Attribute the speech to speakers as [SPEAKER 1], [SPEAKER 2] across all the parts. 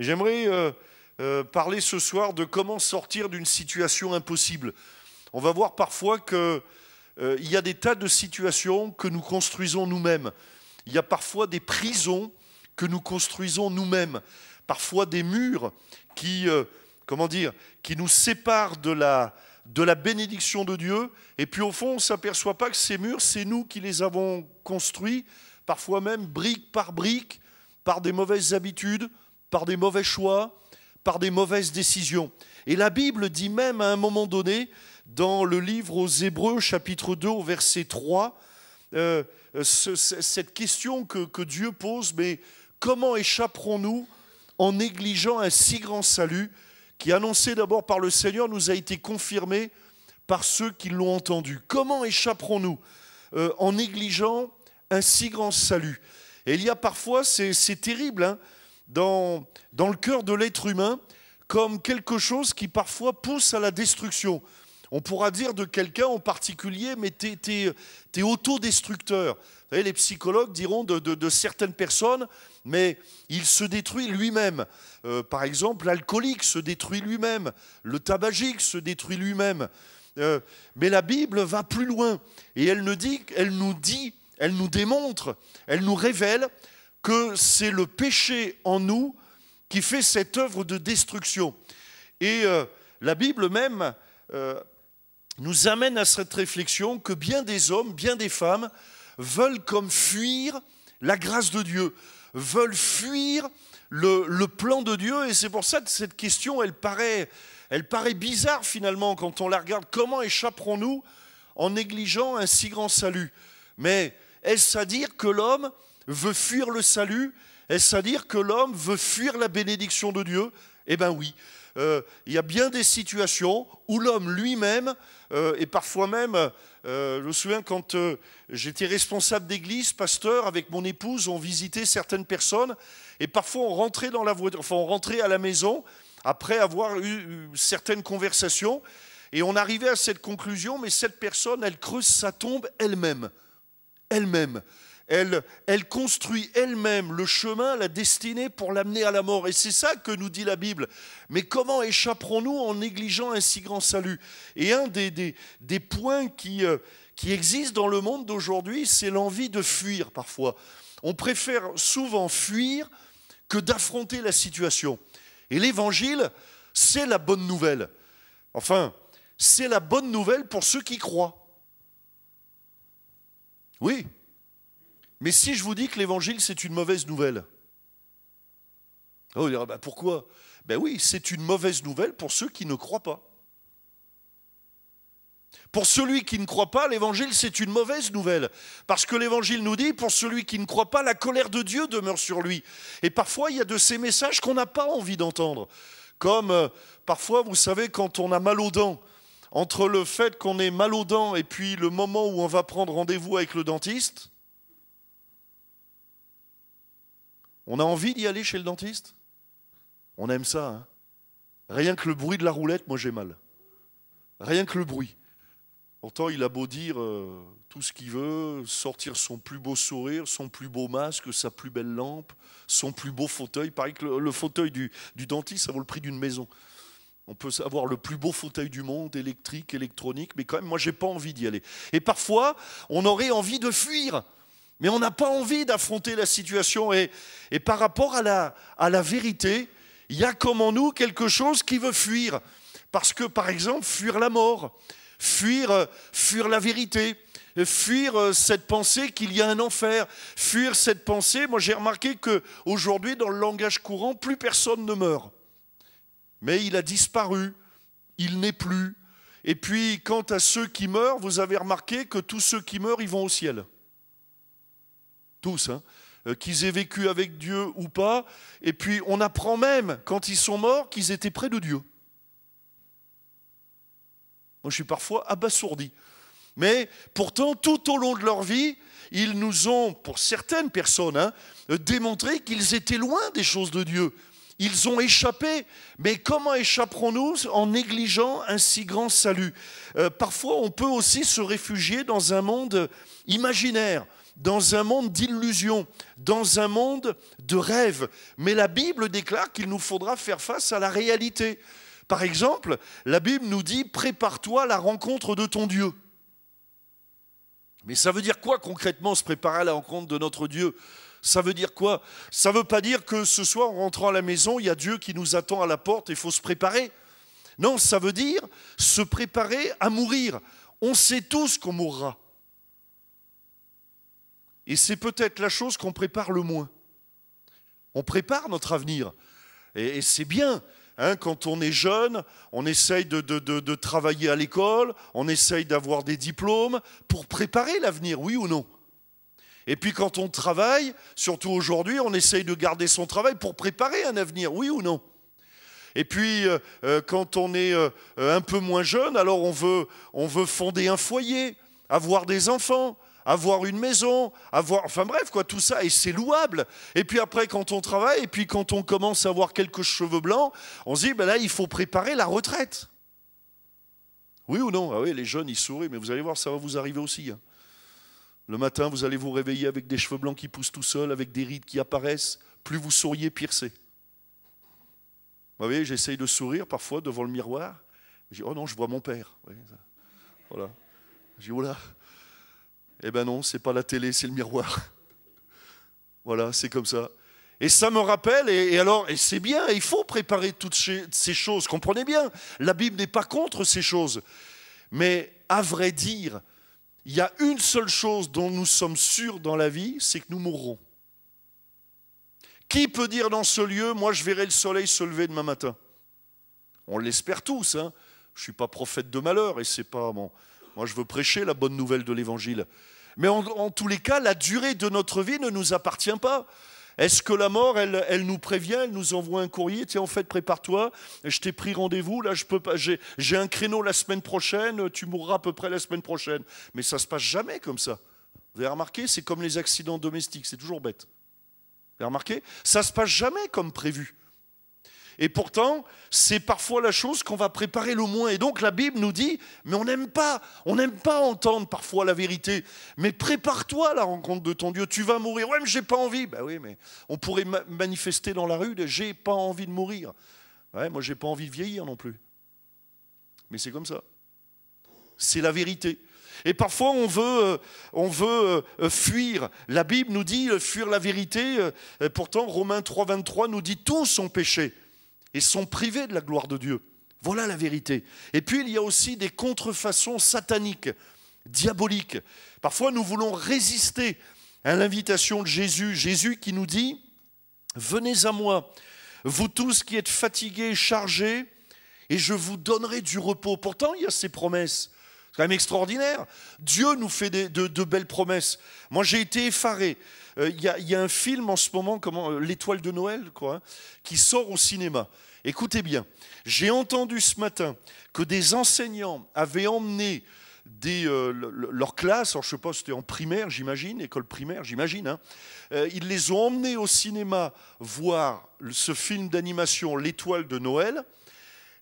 [SPEAKER 1] J'aimerais euh, euh, parler ce soir de comment sortir d'une situation impossible. On va voir parfois qu'il euh, y a des tas de situations que nous construisons nous-mêmes. Il y a parfois des prisons que nous construisons nous-mêmes, parfois des murs qui, comment dire, qui nous séparent de la, de la bénédiction de Dieu. Et puis au fond, on ne s'aperçoit pas que ces murs, c'est nous qui les avons construits, parfois même brique par brique, par des mauvaises habitudes, par des mauvais choix, par des mauvaises décisions. Et la Bible dit même à un moment donné, dans le livre aux Hébreux, chapitre 2, verset 3, euh, cette question que, Dieu pose, mais comment échapperons-nous en négligeant un si grand salut qui, annoncé d'abord par le Seigneur, nous a été confirmé par ceux qui l'ont entendu Comment échapperons-nous euh, en négligeant un si grand salut Et il y a parfois, c'est terrible, hein, dans, le cœur de l'être humain comme quelque chose qui parfois pousse à la destruction. On pourra dire de quelqu'un en particulier, mais tu es, autodestructeur. les psychologues diront de, certaines personnes, mais il se détruit lui-même. Euh, par exemple, l'alcoolique se détruit lui-même, le tabagique se détruit lui-même. Euh, mais la Bible va plus loin et elle, ne dit, elle nous dit, elle nous démontre, elle nous révèle que c'est le péché en nous qui fait cette œuvre de destruction. Et euh, la Bible même euh, nous amène à cette réflexion que bien des hommes, bien des femmes veulent comme fuir la grâce de Dieu, veulent fuir le, plan de Dieu. Et c'est pour ça que cette question, elle paraît, elle paraît bizarre finalement quand on la regarde. Comment échapperons-nous en négligeant un si grand salut Mais est-ce à dire que l'homme veut fuir le salut Est-ce à dire que l'homme veut fuir la bénédiction de Dieu Eh bien oui. Euh, il y a bien des situations où l'homme lui-même, euh, et parfois même, euh, je me souviens quand j'étais responsable d'église, pasteur, avec mon épouse, on visitait certaines personnes, et parfois on rentrait, dans la on rentrait à la maison après avoir eu certaines conversations, et on arrivait à cette conclusion, mais cette personne, elle creuse sa tombe elle-même. Elle-même elle, construit elle-même le chemin, la destinée pour l'amener à la mort. Et c'est ça que nous dit la Bible. Mais comment échapperons-nous en négligeant un si grand salut Et un des, points qui, euh, qui existent dans le monde d'aujourd'hui, c'est l'envie de fuir parfois. On préfère souvent fuir que d'affronter la situation. Et l'évangile, c'est la bonne nouvelle. Enfin, c'est la bonne nouvelle pour ceux qui croient. Oui, mais si je vous dis que l'évangile, c'est une mauvaise nouvelle, vous direz, bah, pourquoi Ben oui, c'est une mauvaise nouvelle pour ceux qui ne croient pas. Pour celui qui ne croit pas, l'évangile, c'est une mauvaise nouvelle. Parce que l'évangile nous dit, pour celui qui ne croit pas, la colère de Dieu demeure sur lui. Et parfois, il y a de ces messages qu'on n'a pas envie d'entendre. Comme euh, parfois, vous savez, quand on a mal aux dents, entre le fait qu'on est mal aux dents et puis le moment où on va prendre rendez-vous avec le dentiste, On a envie d'y aller chez le dentiste On aime ça. Hein. Rien que le bruit de la roulette, moi j'ai mal. Rien que le bruit. Pourtant, il a beau dire euh, tout ce qu'il veut, sortir son plus beau sourire, son plus beau masque, sa plus belle lampe, son plus beau fauteuil. Pareil que le, fauteuil du, du, dentiste, ça vaut le prix d'une maison. On peut avoir le plus beau fauteuil du monde, électrique, électronique, mais quand même, moi, j'ai pas envie d'y aller. Et parfois, on aurait envie de fuir. Mais on n'a pas envie d'affronter la situation. Et, par rapport à la, vérité, il y a comme en nous quelque chose qui veut fuir. Parce que, par exemple, fuir la mort, fuir, euh, la vérité, fuir euh, cette pensée qu'il y a un enfer, fuir cette pensée. Moi, j'ai remarqué que aujourd'hui, dans le langage courant, plus personne ne meurt. Mais il a disparu, il n'est plus. Et puis, quant à ceux qui meurent, vous avez remarqué que tous ceux qui meurent, ils vont au ciel tous, hein, euh, qu'ils aient vécu avec Dieu ou pas. Et puis on apprend même, quand ils sont morts, qu'ils étaient près de Dieu. Moi, je suis parfois abasourdi. Mais pourtant, tout au long de leur vie, ils nous ont, pour certaines personnes, hein, euh, démontré qu'ils étaient loin des choses de Dieu. Ils ont échappé. Mais comment échapperons-nous en négligeant un si grand salut euh, Parfois, on peut aussi se réfugier dans un monde imaginaire dans un monde d'illusions, dans un monde de rêves. Mais la Bible déclare qu'il nous faudra faire face à la réalité. Par exemple, la Bible nous dit prépare-toi à la rencontre de ton Dieu. Mais ça veut dire quoi concrètement se préparer à la rencontre de notre Dieu Ça veut dire quoi Ça ne veut pas dire que ce soir en rentrant à la maison, il y a Dieu qui nous attend à la porte et il faut se préparer. Non, ça veut dire se préparer à mourir. On sait tous qu'on mourra. Et c'est peut-être la chose qu'on prépare le moins. On prépare notre avenir. Et, c'est bien. Hein, quand on est jeune, on essaye de, travailler à l'école, on essaye d'avoir des diplômes pour préparer l'avenir, oui ou non Et puis quand on travaille, surtout aujourd'hui, on essaye de garder son travail pour préparer un avenir, oui ou non et puis, euh, euh, quand on est euh, un peu moins jeune, alors on veut, on veut fonder un foyer, avoir des enfants, avoir une maison, avoir, enfin bref, quoi, tout ça, et c'est louable. Et puis après, quand on travaille, et puis quand on commence à avoir quelques cheveux blancs, on se dit, ben là, il faut préparer la retraite. Oui ou non Ah oui, les jeunes, ils sourient, mais vous allez voir, ça va vous arriver aussi. Hein. Le matin, vous allez vous réveiller avec des cheveux blancs qui poussent tout seuls, avec des rides qui apparaissent. Plus vous souriez, pire c'est. Vous voyez, j'essaye de sourire parfois devant le miroir. Je dis, oh non, je vois mon père. Voilà. Je dis, oh là, eh bien non, c'est pas la télé, c'est le miroir. voilà, c'est comme ça. Et ça me rappelle, et, alors, et c'est bien, il faut préparer toutes ces choses, comprenez bien, la Bible n'est pas contre ces choses. Mais à vrai dire, il y a une seule chose dont nous sommes sûrs dans la vie, c'est que nous mourrons. Qui peut dire dans ce lieu, moi je verrai le soleil se lever demain matin On l'espère tous, hein. je ne suis pas prophète de malheur et c'est pas bon. Moi, je veux prêcher la bonne nouvelle de l'Évangile. Mais en, tous les cas, la durée de notre vie ne nous appartient pas. Est-ce que la mort, elle, nous prévient, elle nous envoie un courrier, tiens, en fait, prépare-toi, je t'ai pris rendez-vous, là, je peux pas, j'ai un créneau la semaine prochaine, tu mourras à peu près la semaine prochaine. Mais ça ne se passe jamais comme ça. Vous avez remarqué, c'est comme les accidents domestiques, c'est toujours bête. Vous avez remarqué Ça se passe jamais comme prévu. Et pourtant, c'est parfois la chose qu'on va préparer le moins. Et donc la Bible nous dit, mais on n'aime pas, on n'aime pas entendre parfois la vérité. Mais prépare-toi à la rencontre de ton Dieu. Tu vas mourir. Ouais, mais j'ai pas envie. Ben oui, mais on pourrait manifester dans la rue, j'ai pas envie de mourir. Ouais, moi j'ai pas envie de vieillir non plus. Mais c'est comme ça. C'est la vérité. Et parfois, on veut, euh, on veut euh, fuir. La Bible nous dit euh, fuir la vérité. Pourtant, Romains 3, 23 nous dit tous ont péché et sont privés de la gloire de Dieu. Voilà la vérité. Et puis il y a aussi des contrefaçons sataniques, diaboliques. Parfois nous voulons résister à l'invitation de Jésus. Jésus qui nous dit, venez à moi, vous tous qui êtes fatigués, chargés, et je vous donnerai du repos. Pourtant il y a ces promesses. C'est quand même extraordinaire. Dieu nous fait de, de belles promesses. Moi j'ai été effaré euh, il y, a un film en ce moment, comment euh, L'étoile de Noël, quoi, hein, qui sort au cinéma. Écoutez bien, j'ai entendu ce matin que des enseignants avaient emmené des, euh, leur classe, alors je ne sais pas, c'était en primaire, j'imagine, école primaire, j'imagine, hein. ils les ont emmenés au cinéma voir ce film d'animation L'étoile de Noël.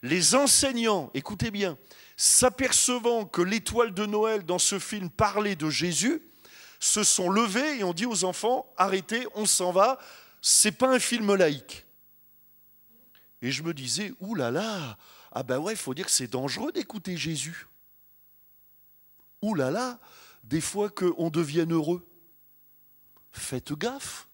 [SPEAKER 1] Les enseignants, écoutez bien, s'apercevant que l'étoile de Noël dans ce film parlait de Jésus, se sont levés et ont dit aux enfants arrêtez, on s'en va, c'est pas un film laïque. Et je me disais oulala, là là, ah ben ouais, il faut dire que c'est dangereux d'écouter Jésus. Oulala, là là, des fois qu'on devienne heureux. Faites gaffe.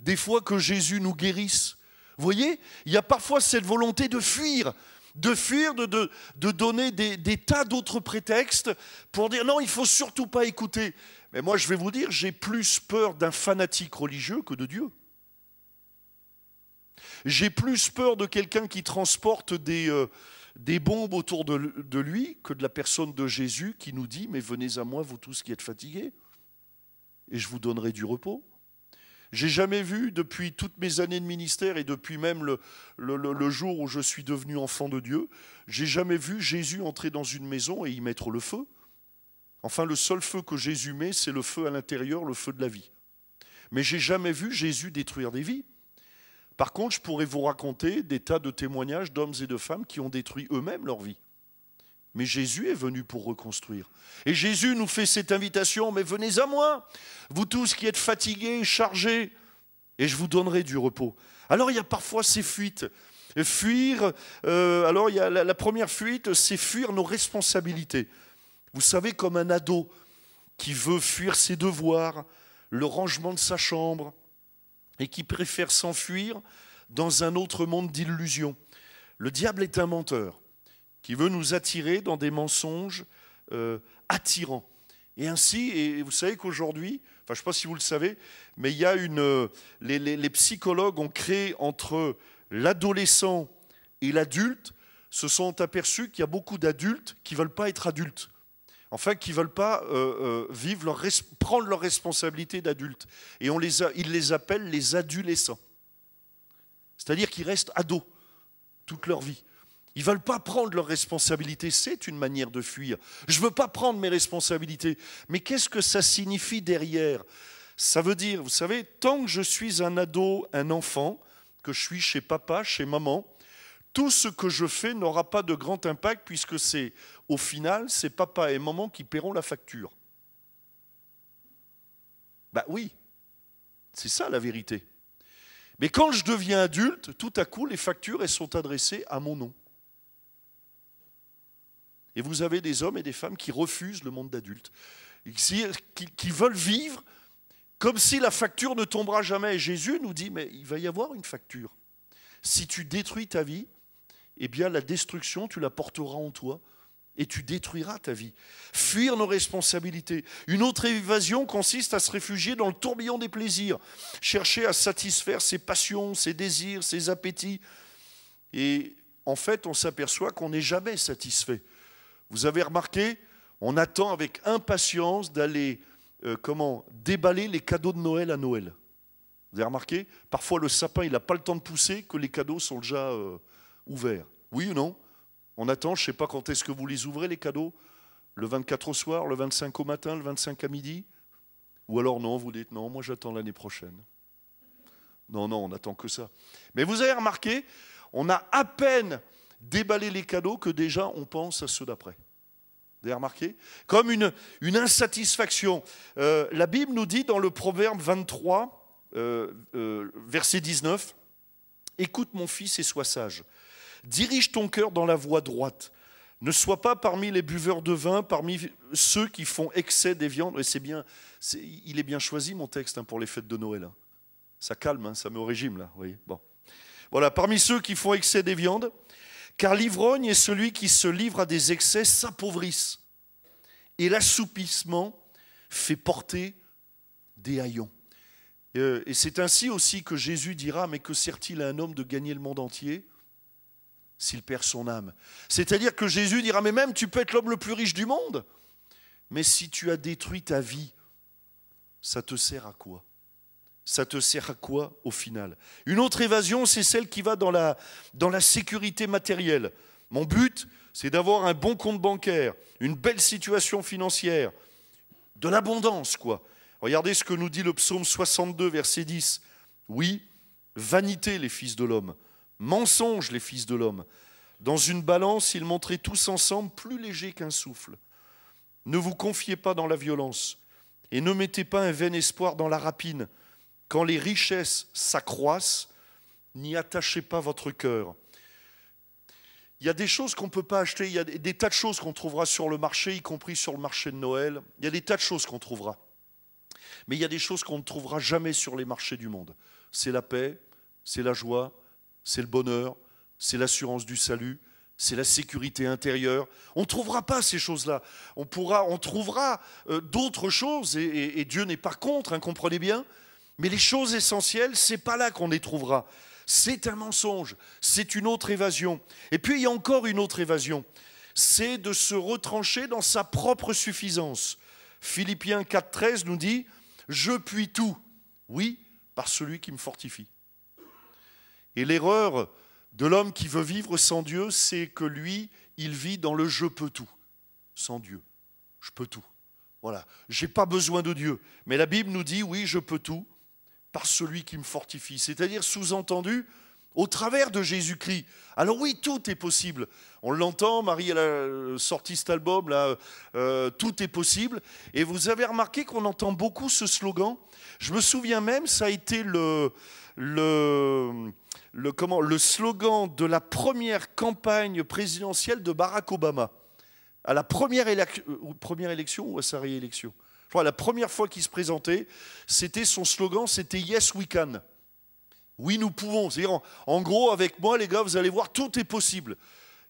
[SPEAKER 1] Des fois que Jésus nous guérisse. Vous voyez, il y a parfois cette volonté de fuir de fuir, de, donner des, tas d'autres prétextes pour dire non, il faut surtout pas écouter. Mais moi, je vais vous dire, j'ai plus peur d'un fanatique religieux que de Dieu. J'ai plus peur de quelqu'un qui transporte des, euh, bombes autour de lui que de la personne de Jésus qui nous dit, mais venez à moi, vous tous qui êtes fatigués, et je vous donnerai du repos. J'ai jamais vu, depuis toutes mes années de ministère et depuis même le, jour où je suis devenu enfant de Dieu, j'ai jamais vu Jésus entrer dans une maison et y mettre le feu. Enfin, le seul feu que Jésus met, c'est le feu à l'intérieur, le feu de la vie. Mais j'ai jamais vu Jésus détruire des vies. Par contre, je pourrais vous raconter des tas de témoignages d'hommes et de femmes qui ont détruit eux-mêmes leur vie. Mais Jésus est venu pour reconstruire. Et Jésus nous fait cette invitation, mais venez à moi, vous tous qui êtes fatigués, chargés, et je vous donnerai du repos. Alors il y a parfois ces fuites. fuir, euh, alors il y a la, la première fuite, c'est fuir nos responsabilités. Vous savez, comme un ado qui veut fuir ses devoirs, le rangement de sa chambre, et qui préfère s'enfuir dans un autre monde d'illusions. Le diable est un menteur qui veut nous attirer dans des mensonges euh, attirants. Et ainsi, et vous savez qu'aujourd'hui, enfin je ne sais pas si vous le savez, mais il y a une, euh, les, psychologues ont créé entre l'adolescent et l'adulte, se sont aperçus qu'il y a beaucoup d'adultes qui ne veulent pas être adultes enfin qui ne veulent pas euh, vivre leur, prendre leur responsabilités d'adulte. Et on les ils les appellent les adolescents. C'est-à-dire qu'ils restent ados toute leur vie. Ils ne veulent pas prendre leurs responsabilités, c'est une manière de fuir. Je ne veux pas prendre mes responsabilités. Mais qu'est-ce que ça signifie derrière Ça veut dire, vous savez, tant que je suis un ado, un enfant, que je suis chez papa, chez maman, tout ce que je fais n'aura pas de grand impact puisque c'est, au final, c'est papa et maman qui paieront la facture. Ben oui, c'est ça la vérité. Mais quand je deviens adulte, tout à coup, les factures, elles sont adressées à mon nom. Et vous avez des hommes et des femmes qui refusent le monde d'adulte, qui, qui veulent vivre comme si la facture ne tombera jamais. Jésus nous dit, mais il va y avoir une facture. Si tu détruis ta vie, eh bien la destruction, tu la porteras en toi et tu détruiras ta vie. Fuir nos responsabilités. Une autre évasion consiste à se réfugier dans le tourbillon des plaisirs, chercher à satisfaire ses passions, ses désirs, ses appétits. Et en fait, on s'aperçoit qu'on n'est jamais satisfait. Vous avez remarqué, on attend avec impatience d'aller euh, comment déballer les cadeaux de Noël à Noël. Vous avez remarqué Parfois le sapin, il n'a pas le temps de pousser que les cadeaux sont déjà euh, ouverts. Oui ou non On attend, je ne sais pas quand est-ce que vous les ouvrez les cadeaux Le 24 au soir, le 25 au matin, le 25 à midi Ou alors non, vous dites non, moi j'attends l'année prochaine. Non, non, on n'attend que ça. Mais vous avez remarqué, on a à peine déballer les cadeaux que déjà on pense à ceux d'après. Vous avez remarqué Comme une, une insatisfaction. Euh, la Bible nous dit dans le Proverbe 23, euh, euh, verset 19, Écoute mon fils et sois sage. Dirige ton cœur dans la voie droite. Ne sois pas parmi les buveurs de vin, parmi ceux qui font excès des viandes. Et c'est bien, il est bien choisi mon texte hein, pour les fêtes de Noël. Hein. Ça calme, hein, ça met au régime là. Voyez bon. Voilà, parmi ceux qui font excès des viandes, car l'ivrogne est celui qui se livre à des excès s'appauvrissent. Et l'assoupissement fait porter des haillons. Euh, et c'est ainsi aussi que Jésus dira, mais que sert-il à un homme de gagner le monde entier s'il perd son âme C'est-à-dire que Jésus dira, mais même tu peux être l'homme le plus riche du monde, mais si tu as détruit ta vie, ça te sert à quoi ça te sert à quoi au final Une autre évasion, c'est celle qui va dans la, dans la sécurité matérielle. Mon but, c'est d'avoir un bon compte bancaire, une belle situation financière, de l'abondance, quoi. Regardez ce que nous dit le psaume 62, verset 10. Oui, vanité les fils de l'homme, mensonge les fils de l'homme. Dans une balance, ils montraient tous ensemble plus légers qu'un souffle. Ne vous confiez pas dans la violence et ne mettez pas un vain espoir dans la rapine quand les richesses s'accroissent, n'y attachez pas votre cœur. Il y a des choses qu'on ne peut pas acheter, il y a des tas de choses qu'on trouvera sur le marché, y compris sur le marché de Noël. Il y a des tas de choses qu'on trouvera. Mais il y a des choses qu'on ne trouvera jamais sur les marchés du monde. C'est la paix, c'est la joie, c'est le bonheur, c'est l'assurance du salut, c'est la sécurité intérieure. On ne trouvera pas ces choses-là. On, on trouvera euh, d'autres choses, et, Dieu n'est pas contre, hein, comprenez bien, mais les choses essentielles, c'est pas là qu'on les trouvera. C'est un mensonge, c'est une autre évasion. Et puis il y a encore une autre évasion, c'est de se retrancher dans sa propre suffisance. Philippiens 4.13 nous dit, je puis tout, oui, par celui qui me fortifie. Et l'erreur de l'homme qui veut vivre sans Dieu, c'est que lui, il vit dans le je peux tout, sans Dieu. Je peux tout. Voilà, j'ai pas besoin de Dieu. Mais la Bible nous dit, oui, je peux tout par celui qui me fortifie. C'est-à-dire, sous-entendu, au travers de Jésus-Christ. Alors oui, tout est possible. On l'entend, Marie a euh, sorti cet album, là, euh, tout est possible. Et vous avez remarqué qu'on entend beaucoup ce slogan. Je me souviens même, ça a été le, comment, le slogan de la première campagne présidentielle de Barack Obama, à la première, euh, première élection ou à sa réélection la première fois qu'il se présentait, c'était son slogan, c'était Yes, we can. Oui, nous pouvons. C'est-à-dire, en, gros, avec moi, les gars, vous allez voir, tout est possible.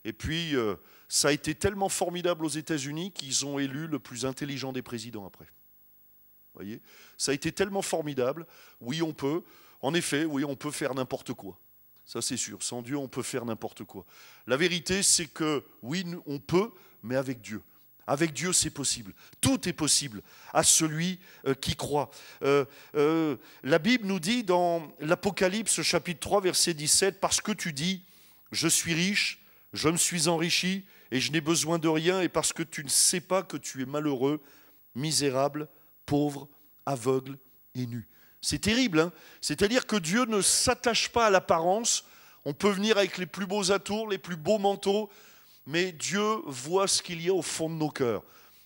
[SPEAKER 1] Et puis, euh, ça a été tellement formidable aux États-Unis qu'ils ont élu le plus intelligent des présidents après. Vous voyez Ça a été tellement formidable. Oui, on peut. En effet, oui, on peut faire n'importe quoi. Ça, c'est sûr. Sans Dieu, on peut faire n'importe quoi. La vérité, c'est que oui, on peut, mais avec Dieu. Avec Dieu, c'est possible. Tout est possible à celui euh, qui croit. Euh, euh, la Bible nous dit dans l'Apocalypse chapitre 3 verset 17, parce que tu dis, je suis riche, je me suis enrichi et je n'ai besoin de rien, et parce que tu ne sais pas que tu es malheureux, misérable, pauvre, aveugle et nu. C'est terrible, hein c'est-à-dire que Dieu ne s'attache pas à l'apparence. On peut venir avec les plus beaux atours, les plus beaux manteaux, mais Dieu voit ce qu'il y a au fond de nos cœurs.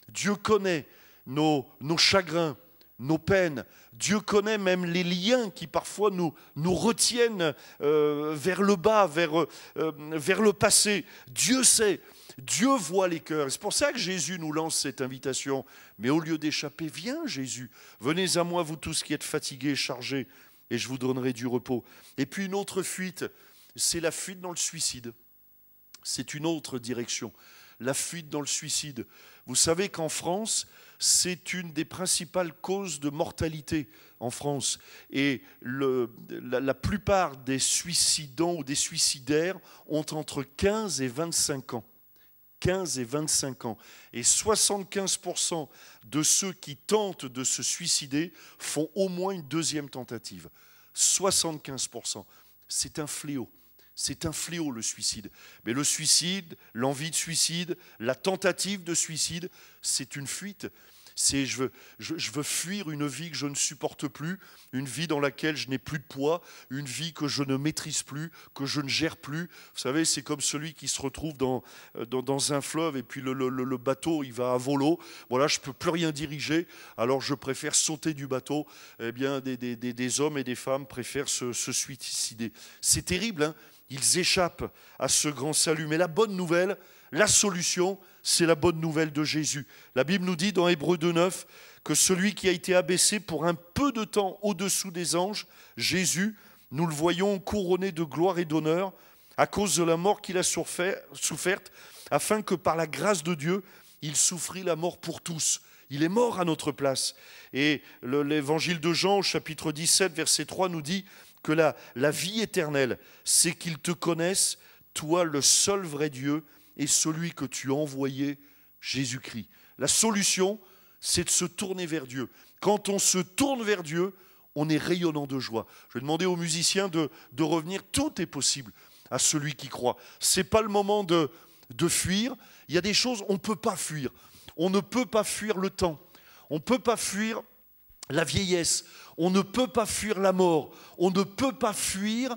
[SPEAKER 1] Dieu connaît nos, chagrins, nos peines. Dieu connaît même les liens qui parfois nous, retiennent euh, vers le bas, vers, euh, vers le passé. Dieu sait, Dieu voit les cœurs. C'est pour ça que Jésus nous lance cette invitation. Mais au lieu d'échapper, viens Jésus, venez à moi vous tous qui êtes fatigués, chargés, et je vous donnerai du repos. Et puis une autre fuite, c'est la fuite dans le suicide c'est une autre direction. La fuite dans le suicide. Vous savez qu'en France, c'est une des principales causes de mortalité en France. Et la, plupart des suicidants ou des suicidaires ont entre 15 et 25 ans. 15 et 25 ans. Et 75% de ceux qui tentent de se suicider font au moins une deuxième tentative. 75%. C'est un fléau. C'est un fléau le suicide. Mais le suicide, l'envie de suicide, la tentative de suicide, c'est une fuite. C'est je veux, je, veux fuir une vie que je ne supporte plus, une vie dans laquelle je n'ai plus de poids, une vie que je ne maîtrise plus, que je ne gère plus. Vous savez, c'est comme celui qui se retrouve dans, euh, dans, un fleuve et puis le, bateau, il va à volo. Voilà, je ne peux plus rien diriger, alors je préfère sauter du bateau. Eh bien, des, hommes et des femmes préfèrent se, se suicider. C'est terrible, hein ils échappent à ce grand salut. Mais la bonne nouvelle, la solution, c'est la bonne nouvelle de Jésus. La Bible nous dit dans Hébreu 2.9 que celui qui a été abaissé pour un peu de temps au-dessous des anges, Jésus, nous le voyons couronné de gloire et d'honneur à cause de la mort qu'il a soufferte, afin que par la grâce de Dieu, il souffrit la mort pour tous. Il est mort à notre place. Et l'évangile de Jean, chapitre 17, verset 3, nous dit que la, vie éternelle, c'est qu'ils te connaissent, toi le seul vrai Dieu et celui que tu as envoyé, Jésus-Christ. La solution, c'est de se tourner vers Dieu. Quand on se tourne vers Dieu, on est rayonnant de joie. Je vais demander aux musiciens de, de revenir. Tout est possible à celui qui croit. Ce n'est pas le moment de, de fuir. Il y a des choses, on ne peut pas fuir. On ne peut pas fuir le temps. On ne peut pas fuir la vieillesse, on ne peut pas fuir la mort, on ne peut pas fuir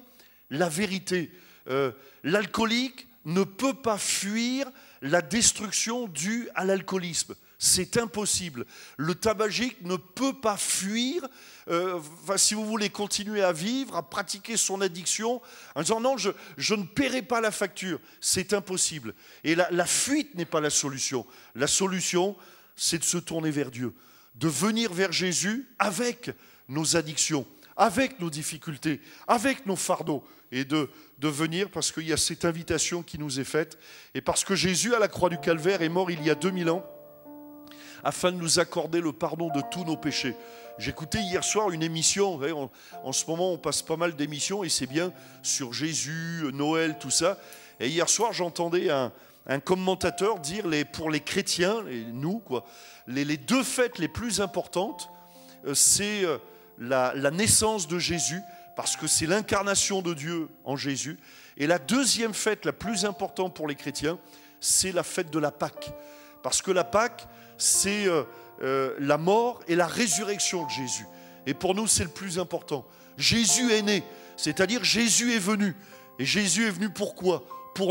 [SPEAKER 1] la vérité. Euh, l'alcoolique ne peut pas fuir la destruction due à l'alcoolisme. C'est impossible. Le tabagique ne peut pas fuir, euh, si vous voulez continuer à vivre, à pratiquer son addiction, en disant non, je, ne paierai pas la facture. C'est impossible. Et la fuite n'est pas la solution. La solution, c'est de se tourner vers Dieu de venir vers Jésus avec nos addictions, avec nos difficultés, avec nos fardeaux, et de, de venir parce qu'il y a cette invitation qui nous est faite, et parce que Jésus à la croix du Calvaire est mort il y a 2000 ans, afin de nous accorder le pardon de tous nos péchés. J'écoutais hier soir une émission, hein, en ce moment on passe pas mal d'émissions, et c'est bien, sur Jésus, Noël, tout ça. Et hier soir j'entendais un, un commentateur dire les, pour les chrétiens, et nous, quoi, les, deux fêtes les plus importantes, euh, c'est euh, la, naissance de Jésus, parce que c'est l'incarnation de Dieu en Jésus. Et la deuxième fête la plus importante pour les chrétiens, c'est la fête de la Pâque. Parce que la Pâque, c'est euh, la mort et la résurrection de Jésus. Et pour nous, c'est le plus important. Jésus est né, c'est-à-dire Jésus est venu. Et Jésus est venu pourquoi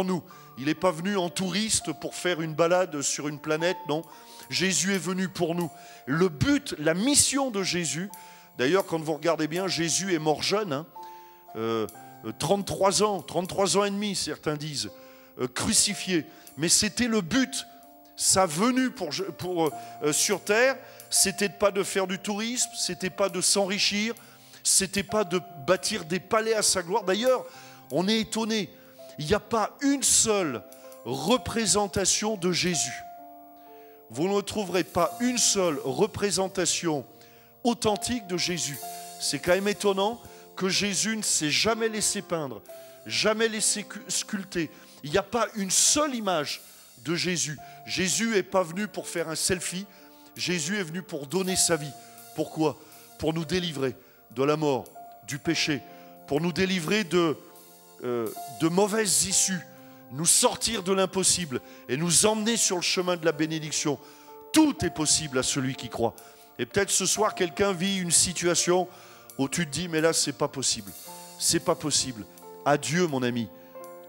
[SPEAKER 1] nous. Il n'est pas venu en touriste pour faire une balade sur une planète, non. Jésus est venu pour nous. Le but, la mission de Jésus, d'ailleurs quand vous regardez bien, Jésus est mort jeune, 33 hein. euh, ans, 33 ans et demi certains disent, euh, crucifié. Mais c'était le but, sa venue pour, pour euh, sur Terre, c'était pas de faire du tourisme, c'était pas de s'enrichir, c'était pas de bâtir des palais à sa gloire. D'ailleurs, on est étonné. Il n'y a pas une seule représentation de Jésus. Vous ne trouverez pas une seule représentation authentique de Jésus. C'est quand même étonnant que Jésus ne s'est jamais laissé peindre, jamais laissé sculpter. Il n'y a pas une seule image de Jésus. Jésus n'est pas venu pour faire un selfie, Jésus est venu pour donner sa vie. Pourquoi Pour nous délivrer de la mort, du péché, pour nous délivrer de euh, de mauvaises issues, nous sortir de l'impossible et nous emmener sur le chemin de la bénédiction. Tout est possible à celui qui croit. Et peut-être ce soir, quelqu'un vit une situation où tu te dis, mais là, c'est pas possible. C'est pas possible. Adieu, mon ami.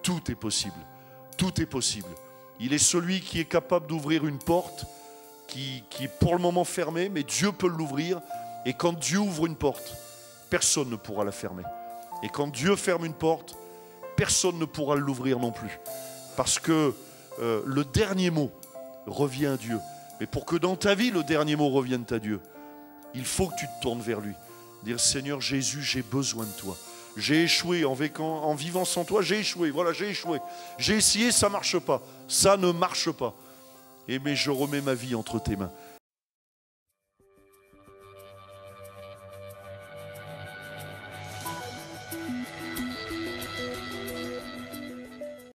[SPEAKER 1] Tout est possible. Tout est possible. Il est celui qui est capable d'ouvrir une porte qui, qui, est pour le moment fermée, mais Dieu peut l'ouvrir. Et quand Dieu ouvre une porte, personne ne pourra la fermer. Et quand Dieu ferme une porte, personne ne pourra l'ouvrir non plus. Parce que euh, le dernier mot revient à Dieu. Mais pour que dans ta vie, le dernier mot revienne à Dieu, il faut que tu te tournes vers lui. Dire Seigneur Jésus, j'ai besoin de toi. J'ai échoué en, en vivant sans toi, j'ai échoué. Voilà, j'ai échoué. J'ai essayé, ça ne marche pas. Ça ne marche pas. Et mais je remets ma vie entre tes mains.